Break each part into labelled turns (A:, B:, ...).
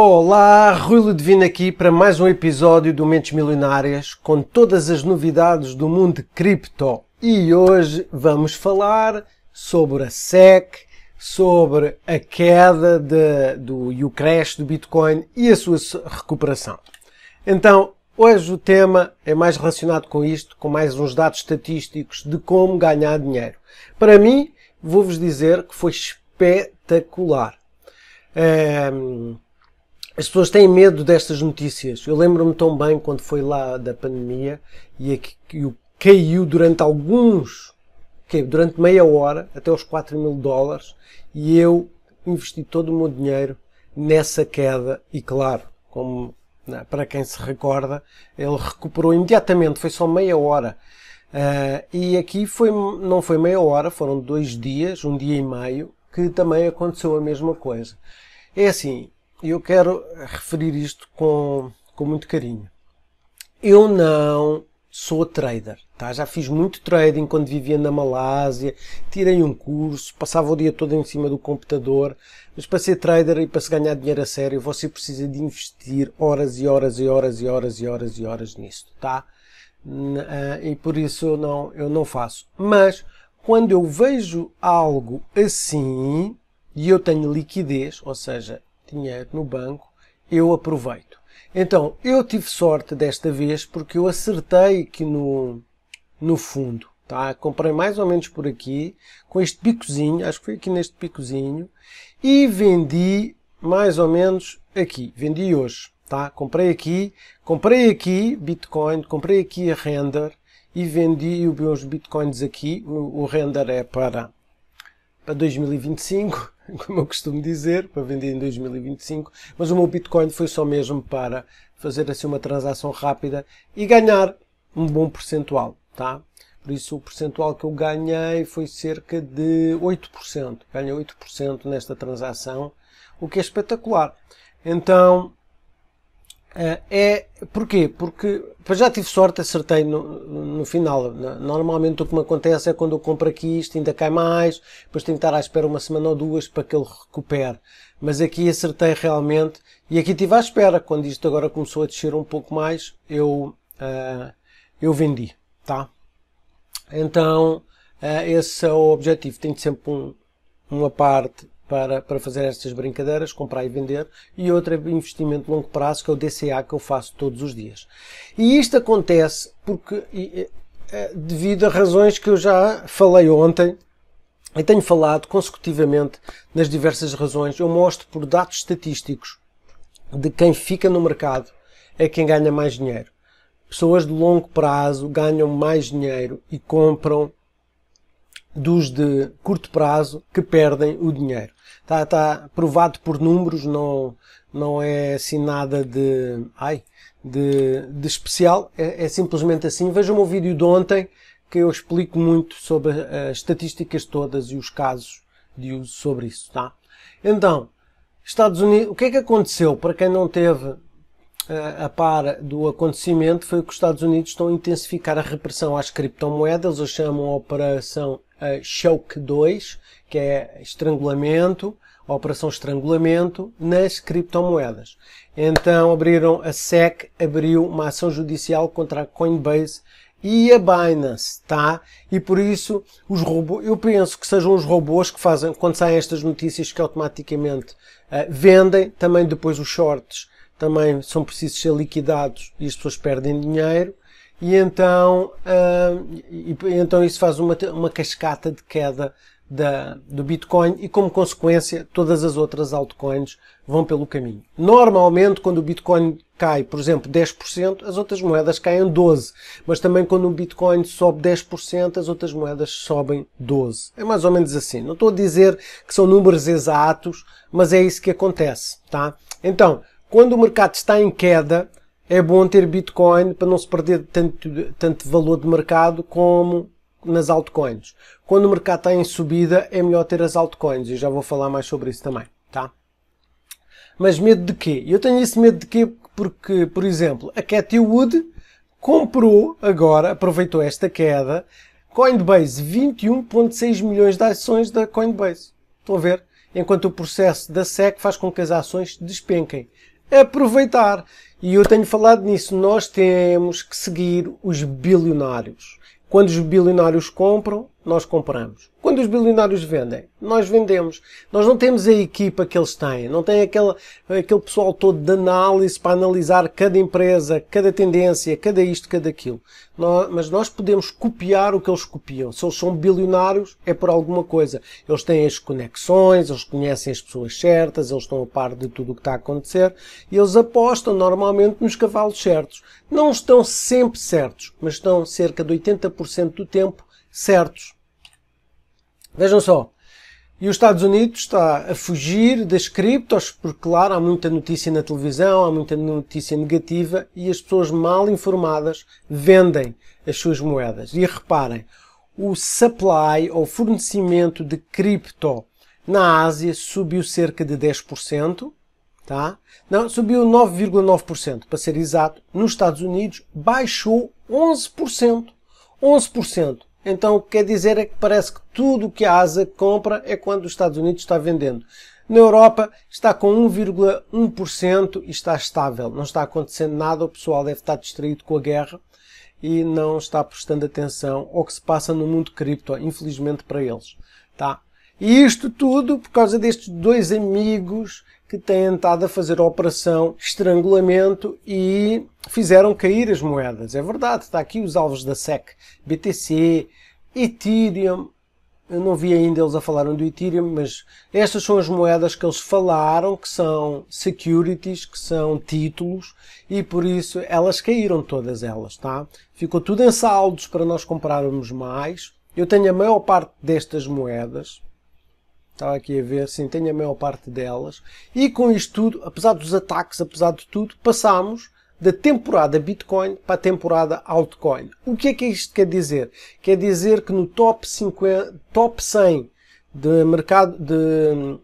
A: Olá, Rui Ludovino aqui para mais um episódio do Mentes Milionárias com todas as novidades do mundo de cripto. E hoje vamos falar sobre a SEC, sobre a queda de, do, e o crash do Bitcoin e a sua recuperação. Então, hoje o tema é mais relacionado com isto, com mais uns dados estatísticos de como ganhar dinheiro. Para mim, vou-vos dizer que foi espetacular. É as pessoas têm medo destas notícias. Eu lembro-me tão bem quando foi lá da pandemia e é o caiu durante alguns, que durante meia hora, até os 4 mil dólares, e eu investi todo o meu dinheiro nessa queda e claro, como né, para quem se recorda, ele recuperou imediatamente, foi só meia hora. Uh, e aqui foi, não foi meia hora, foram dois dias, um dia e meio, que também aconteceu a mesma coisa. É assim, e eu quero referir isto com, com muito carinho. Eu não sou trader, tá? Já fiz muito trading quando vivia na Malásia, tirei um curso, passava o dia todo em cima do computador, mas para ser trader e para se ganhar dinheiro a sério, você precisa de investir horas e horas e horas e horas e horas e horas nisto, tá? Ah, e por isso eu não, eu não faço. Mas quando eu vejo algo assim e eu tenho liquidez, ou seja, dinheiro no banco, eu aproveito. Então, eu tive sorte desta vez porque eu acertei que no, no fundo, tá? Comprei mais ou menos por aqui, com este picozinho, acho que foi aqui neste picozinho, e vendi mais ou menos aqui, vendi hoje, tá? Comprei aqui, comprei aqui Bitcoin, comprei aqui a render, e vendi os meus bitcoins aqui, o render é para para 2025, como eu costumo dizer, para vender em 2025, mas o meu Bitcoin foi só mesmo para fazer assim uma transação rápida e ganhar um bom percentual, tá? Por isso o percentual que eu ganhei foi cerca de 8%. Ganhei 8% nesta transação, o que é espetacular. Então, ah, é porquê? Porque já tive sorte, acertei no, no, final. Normalmente o que me acontece é quando eu compro aqui isto ainda cai mais, depois tenho que estar à espera uma semana ou duas para que ele recupere. Mas aqui acertei realmente e aqui tive à espera. Quando isto agora começou a descer um pouco mais, eu, uh, eu vendi, tá? Então, uh, esse é o objetivo. Tenho sempre um, uma parte para, para fazer estas brincadeiras, comprar e vender, e outro é investimento de longo prazo, que é o DCA, que eu faço todos os dias. E isto acontece porque, e, é, devido a razões que eu já falei ontem, e tenho falado consecutivamente nas diversas razões, eu mostro por dados estatísticos de quem fica no mercado é quem ganha mais dinheiro. Pessoas de longo prazo ganham mais dinheiro e compram dos de curto prazo que perdem o dinheiro. Está, está provado por números, não, não é assim nada de, ai, de, de especial, é, é simplesmente assim. Vejam o vídeo de ontem que eu explico muito sobre as eh, estatísticas todas e os casos de uso sobre isso, tá? Então, Estados Unidos, o que é que aconteceu? Para quem não teve eh, a par do acontecimento foi que os Estados Unidos estão a intensificar a repressão às criptomoedas, eles chamam a Operação eh, Choke 2, que é estrangulamento, a operação estrangulamento nas criptomoedas. Então abriram a SEC abriu uma ação judicial contra a Coinbase e a Binance, tá? E por isso os robôs, eu penso que sejam os robôs que fazem quando saem estas notícias que automaticamente uh, vendem, também depois os shorts também são precisos ser liquidados e as pessoas perdem dinheiro e então, uh, e, então isso faz uma, uma cascata de queda da, do Bitcoin e, como consequência, todas as outras altcoins vão pelo caminho. Normalmente, quando o Bitcoin cai, por exemplo, 10%, as outras moedas caem 12%. Mas também quando o Bitcoin sobe 10%, as outras moedas sobem 12%. É mais ou menos assim. Não estou a dizer que são números exatos, mas é isso que acontece, tá? Então, quando o mercado está em queda, é bom ter Bitcoin para não se perder tanto, tanto valor de mercado como nas altcoins. Quando o mercado está em subida é melhor ter as altcoins e já vou falar mais sobre isso também, tá? Mas medo de quê? Eu tenho esse medo de quê? Porque, por exemplo, a Cathy Wood comprou agora, aproveitou esta queda, Coinbase, 21.6 milhões de ações da Coinbase. Estão a ver? Enquanto o processo da SEC faz com que as ações despenquem. Aproveitar. E eu tenho falado nisso. Nós temos que seguir os bilionários. Quando os bilionários compram, nós compramos. Quando os bilionários vendem, nós vendemos. Nós não temos a equipa que eles têm, não tem aquele, aquele pessoal todo de análise para analisar cada empresa, cada tendência, cada isto, cada aquilo. Nós, mas nós podemos copiar o que eles copiam. Se eles são bilionários, é por alguma coisa. Eles têm as conexões, eles conhecem as pessoas certas, eles estão a par de tudo o que está a acontecer e eles apostam normalmente nos cavalos certos. Não estão sempre certos, mas estão cerca de 80% do tempo certos. Vejam só. E os Estados Unidos está a fugir das criptos, porque claro, há muita notícia na televisão, há muita notícia negativa e as pessoas mal informadas vendem as suas moedas. E reparem, o supply ou fornecimento de cripto na Ásia subiu cerca de 10%, tá? Não, subiu 9,9% para ser exato. Nos Estados Unidos baixou 11%. 11%. Então o que quer dizer é que parece que tudo o que a Asa compra é quando os Estados Unidos está vendendo. Na Europa está com 1,1% e está estável. Não está acontecendo nada, o pessoal deve estar distraído com a guerra e não está prestando atenção ao que se passa no mundo cripto, infelizmente para eles. Tá? E isto tudo por causa destes dois amigos que têm estado a fazer a operação estrangulamento e fizeram cair as moedas. É verdade, está aqui os alvos da SEC, BTC, Ethereum. Eu não vi ainda, eles a falaram do Ethereum, mas estas são as moedas que eles falaram que são securities, que são títulos, e por isso elas caíram todas elas, tá? Ficou tudo em saldos para nós comprarmos mais. Eu tenho a maior parte destas moedas, estava aqui a ver, sim, tenho a maior parte delas. E com isto tudo, apesar dos ataques, apesar de tudo, passámos da temporada Bitcoin para a temporada altcoin. O que é que isto quer dizer? Quer dizer que no top, 50, top 100 de mercado de uh,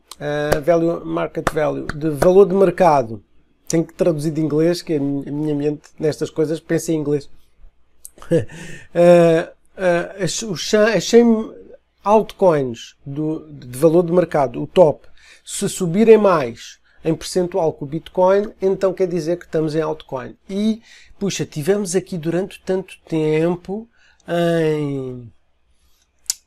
A: value, market value, de valor de mercado, tenho que traduzir de inglês, que é a minha mente nestas coisas pensa em inglês. uh, uh, os 100 altcoins do, de valor de mercado, o top, se subirem mais em percentual que o Bitcoin, então quer dizer que estamos em altcoin. E, puxa, tivemos aqui durante tanto tempo em,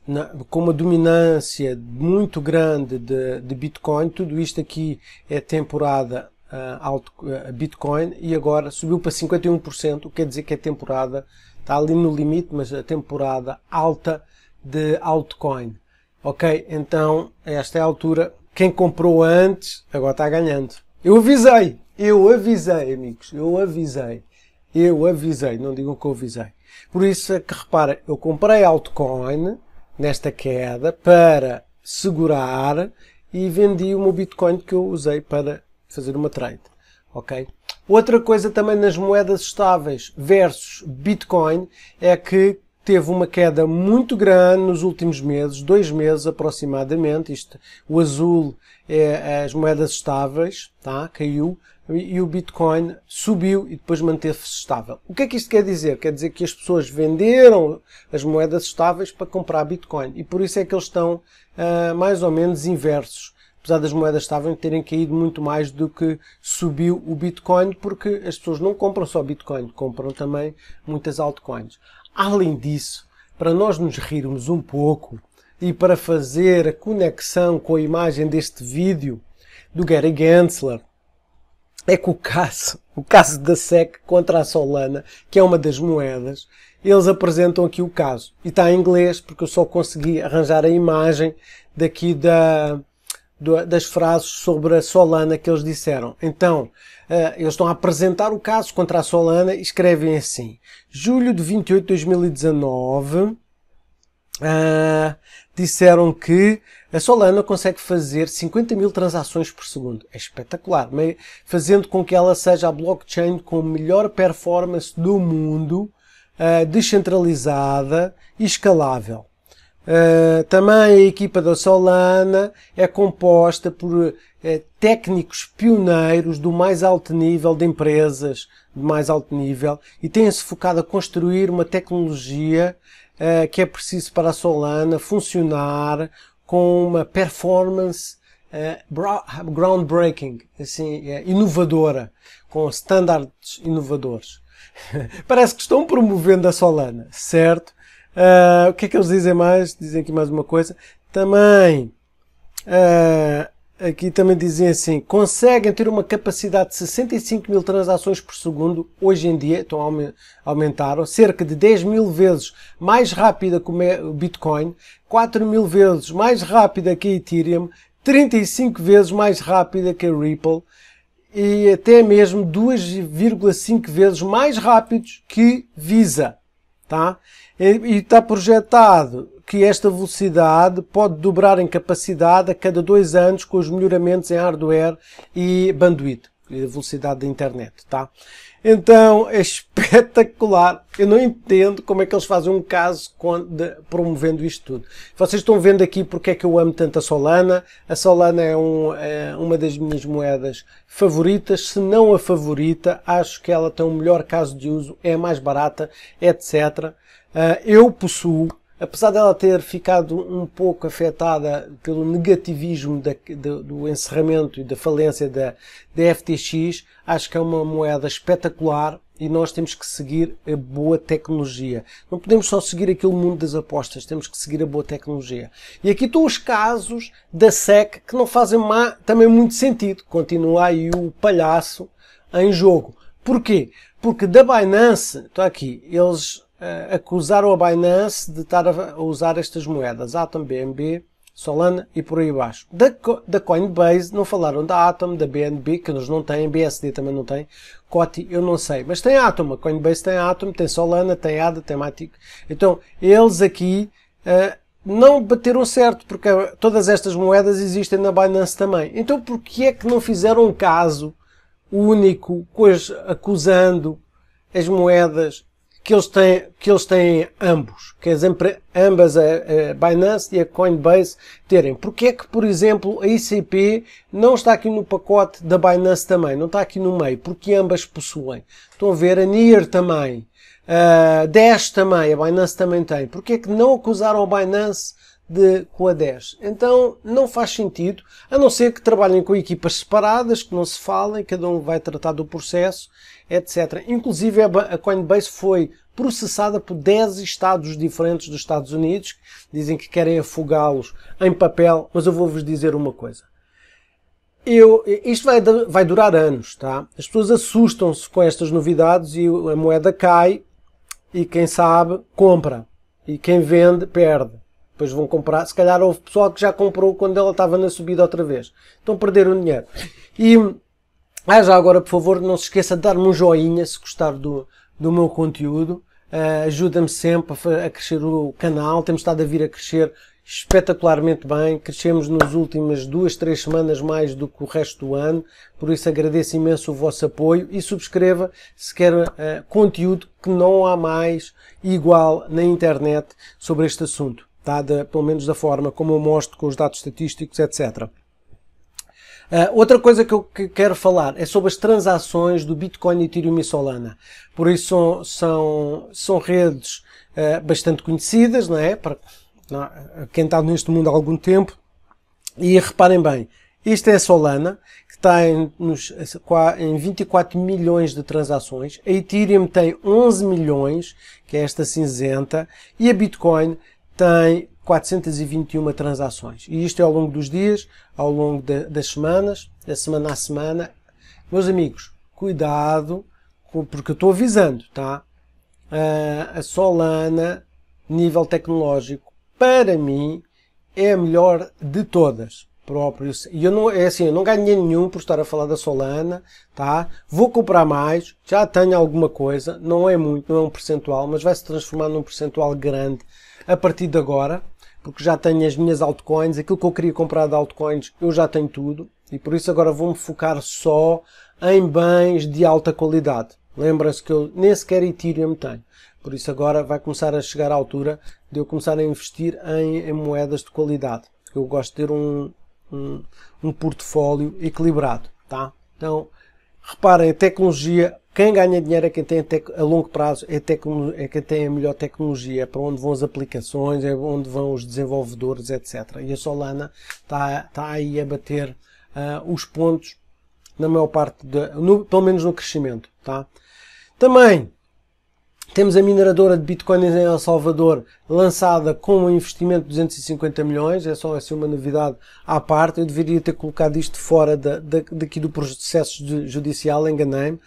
A: na, com uma dominância muito grande de, de, Bitcoin, tudo isto aqui é temporada uh, alt, uh, Bitcoin e agora subiu para 51%, o que quer dizer que é temporada, está ali no limite, mas a temporada alta de altcoin. Ok? Então, esta é a altura, quem comprou antes, agora está ganhando. Eu avisei! Eu avisei, amigos. Eu avisei. Eu avisei. Não digam que eu avisei. Por isso é que, reparem, eu comprei altcoin nesta queda para segurar e vendi o meu Bitcoin que eu usei para fazer uma trade. Ok? Outra coisa também nas moedas estáveis versus Bitcoin é que teve uma queda muito grande nos últimos meses, dois meses aproximadamente. Isto, o azul é, é as moedas estáveis, tá? caiu, e o Bitcoin subiu e depois manteve-se estável. O que é que isto quer dizer? Quer dizer que as pessoas venderam as moedas estáveis para comprar Bitcoin e por isso é que eles estão uh, mais ou menos inversos apesar das moedas estáveis terem caído muito mais do que subiu o Bitcoin, porque as pessoas não compram só Bitcoin, compram também muitas altcoins. Além disso, para nós nos rirmos um pouco e para fazer a conexão com a imagem deste vídeo do Gary Gensler, é que o caso, o caso da SEC contra a Solana, que é uma das moedas, eles apresentam aqui o caso. E está em inglês, porque eu só consegui arranjar a imagem daqui da, das frases sobre a Solana que eles disseram. Então, uh, eles estão a apresentar o caso contra a Solana e escrevem assim. Julho de 28 de 2019, uh, eh, disseram que a Solana consegue fazer 50 mil transações por segundo. É espetacular. Fazendo com que ela seja a blockchain com melhor performance do mundo, uh, descentralizada e escalável. Ah, também a equipa da Solana é composta por uh, técnicos pioneiros do mais alto nível de empresas de mais alto nível e têm-se focado a construir uma tecnologia uh, que é preciso para a Solana funcionar com uma performance ah, groundbreaking, assim, é, inovadora, com standards inovadores. Parece que estão promovendo a Solana, certo? Uh, o que é que eles dizem mais? Dizem aqui mais uma coisa. Também, uh, aqui também dizem assim, conseguem ter uma capacidade de 65 mil transações por segundo, hoje em dia, então aumentaram, cerca de 10 mil vezes mais rápida que o Bitcoin, 4 mil vezes mais rápida que a Ethereum, 35 vezes mais rápida que a Ripple, e até mesmo 2,5 vezes mais rápidos que Visa. Tá? E está projetado que esta velocidade pode dobrar em capacidade a cada dois anos com os melhoramentos em hardware e bandwidth e a velocidade da internet, tá? Então, é espetacular. Eu não entendo como é que eles fazem um caso de, promovendo isto tudo. Vocês estão vendo aqui porque é que eu amo tanto a Solana. A Solana é, um, é uma das minhas moedas favoritas, se não a favorita. Acho que ela tem o um melhor caso de uso, é mais barata, etc. Uh, ah, eu possuo apesar dela ter ficado um pouco afetada pelo negativismo da, do, do encerramento e da falência da, da FTX, acho que é uma moeda espetacular e nós temos que seguir a boa tecnologia. Não podemos só seguir aquele mundo das apostas, temos que seguir a boa tecnologia. E aqui estão os casos da SEC que não fazem má, também muito sentido. Continua aí o palhaço em jogo. Porquê? Porque da Binance, estou aqui, eles uh, acusaram a Binance de estar a usar estas moedas, Atom, BNB, Solana e por aí abaixo. Da, da Coinbase não falaram da Atom, da BNB, que eles não têm, BSD também não tem, COTI eu não sei, mas tem Atom, a Coinbase tem Atom, tem Solana, tem ADA, tem Matic. Então, eles aqui uh, não bateram certo, porque todas estas moedas existem na Binance também. Então, por que é que não fizeram um caso único, acusando as moedas que eles têm, que eles têm ambos, que as ambas a, eh, a eh, Binance e a Coinbase terem. Porque é que, por exemplo, a ICP não está aqui no pacote da Binance também, não está aqui no meio, porque ambas possuem. Estão a ver a NIR também, a ah, Dash também, a Binance também tem. Porque é que não acusaram a Binance de, com a 10. Então não faz sentido, a não ser que trabalhem com equipas separadas, que não se falem, cada um vai tratar do processo etc. Inclusive a Coinbase foi processada por 10 estados diferentes dos Estados Unidos, dizem que querem afogá-los em papel, mas eu vou-vos dizer uma coisa. Eu, isto vai, vai durar anos, tá? As pessoas assustam-se com estas novidades e a moeda cai e quem sabe compra e quem vende perde. Depois vão comprar. Se calhar houve pessoal que já comprou quando ela estava na subida outra vez. então perderam perder o dinheiro. E ah, já agora, por favor, não se esqueça de dar-me um joinha se gostar do, do meu conteúdo. Uh, Ajuda-me sempre a, a, crescer o canal. Temos estado a vir a crescer espetacularmente bem. Crescemos nas últimas duas, três semanas mais do que o resto do ano. Por isso agradeço imenso o vosso apoio e subscreva se quer uh, conteúdo que não há mais igual na internet sobre este assunto. Tá? De, pelo menos da forma como eu mostro com os dados estatísticos, etc. Uh, outra coisa que eu que quero falar é sobre as transações do Bitcoin, Ethereum e Solana. Por isso são, são, são redes uh, bastante conhecidas, não é? Para não, quem está neste mundo há algum tempo. E reparem bem, isto é a Solana, que está em, nos, em 24 milhões de transações. A Ethereum tem 11 milhões, que é esta cinzenta. E a Bitcoin tem 421 transações. E isto é ao longo dos dias, ao longo de, das semanas, da semana a semana. Meus amigos, cuidado, porque eu estou avisando, tá? Ah, a Solana, nível tecnológico, para mim, é a melhor de todas. Próprio. E eu não, é assim, eu não ganhei nenhum por estar a falar da Solana, tá? Vou comprar mais, já tenho alguma coisa, não é muito, não é um percentual, mas vai se transformar num percentual grande a partir de agora porque já tenho as minhas altcoins, aquilo que eu queria comprar de altcoins eu já tenho tudo e por isso agora vou-me focar só em bens de alta qualidade. Lembra-se que eu nem sequer Ethereum tenho. Por isso agora vai começar a chegar a altura de eu começar a investir em, em moedas de qualidade. Eu gosto de ter um, um, um portfólio equilibrado, tá? Então, Reparem, a tecnologia, quem ganha dinheiro é quem tem a, a longo prazo, é, é, quem tem a melhor tecnologia, é para onde vão as aplicações, é onde vão os desenvolvedores, etc. E a Solana está, está aí a bater uh, os pontos na maior parte, de, no, pelo menos no crescimento. Tá? Também temos a mineradora de bitcoins em El Salvador lançada com um investimento de 250 milhões. É só assim uma novidade à parte. Eu deveria ter colocado isto fora da, da, daqui do processo judicial, enganei-me.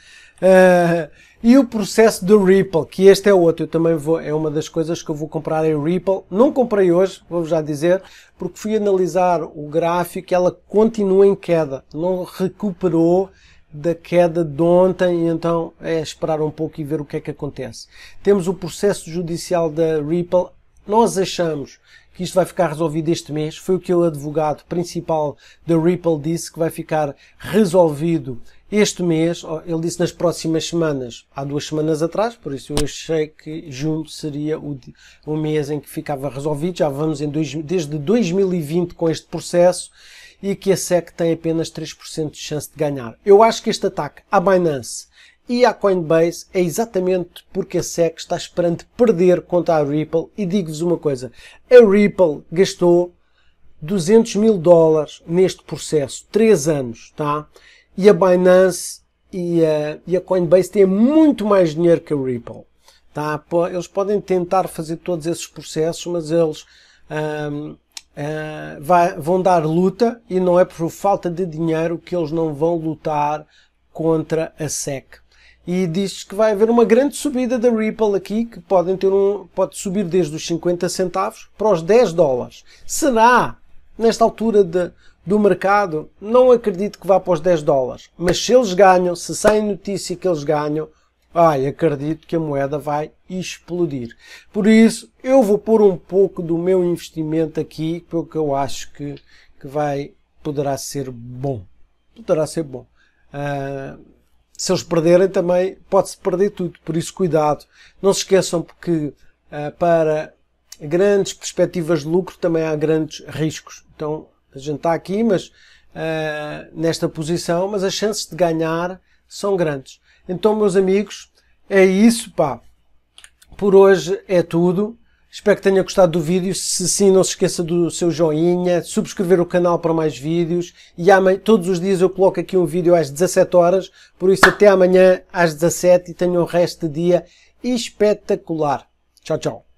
A: Uh, e o processo do Ripple, que este é outro, eu também vou, é uma das coisas que eu vou comprar em Ripple. Não comprei hoje, vou já dizer, porque fui analisar o gráfico, ela continua em queda, não recuperou da queda de ontem, então é esperar um pouco e ver o que é que acontece. Temos o processo judicial da Ripple. Nós achamos que isto vai ficar resolvido este mês. Foi o que o advogado principal da Ripple disse que vai ficar resolvido este mês. Oh, ele disse nas próximas semanas, há duas semanas atrás, por isso eu achei que junho seria o, o mês em que ficava resolvido. Já vamos em dois, desde 2020 com este processo e que a SEC tem apenas 3% de chance de ganhar. Eu acho que este ataque à Binance e à Coinbase é exatamente porque a SEC está esperando perder contra a Ripple. E digo-vos uma coisa, a Ripple gastou 200 mil dólares neste processo, 3 anos, tá? E a Binance e a, e a Coinbase têm muito mais dinheiro que a Ripple. Tá? Eles podem tentar fazer todos esses processos, mas eles eh, vai, vão dar luta e não é por falta de dinheiro que eles não vão lutar contra a SEC. E diz que vai haver uma grande subida da Ripple aqui, que podem ter um, pode subir desde os 50 centavos para os 10 dólares. Será? Nesta altura de, do mercado, não acredito que vá para os 10 dólares. Mas se eles ganham, se saem notícia que eles ganham, ai, acredito que a moeda vai explodir. Por isso, eu vou pôr um pouco do meu investimento aqui, porque eu acho que, que vai, poderá ser bom. Poderá ser bom. Uh, se eles perderem também, pode-se perder tudo, por isso cuidado. Não se esqueçam porque uh, ah, para grandes perspectivas de lucro também há grandes riscos. Então, a gente está aqui, mas uh, nesta posição, mas as chances de ganhar são grandes. Então, meus amigos, é isso, pá. Por hoje é tudo. Espero que tenha gostado do vídeo. Se sim, não se esqueça do seu joinha, subscrever o canal para mais vídeos. E amanhã, todos os dias eu coloco aqui um vídeo às 17 horas. Por isso, até amanhã às 17 e tenham um resto de dia espetacular. Tchau, tchau.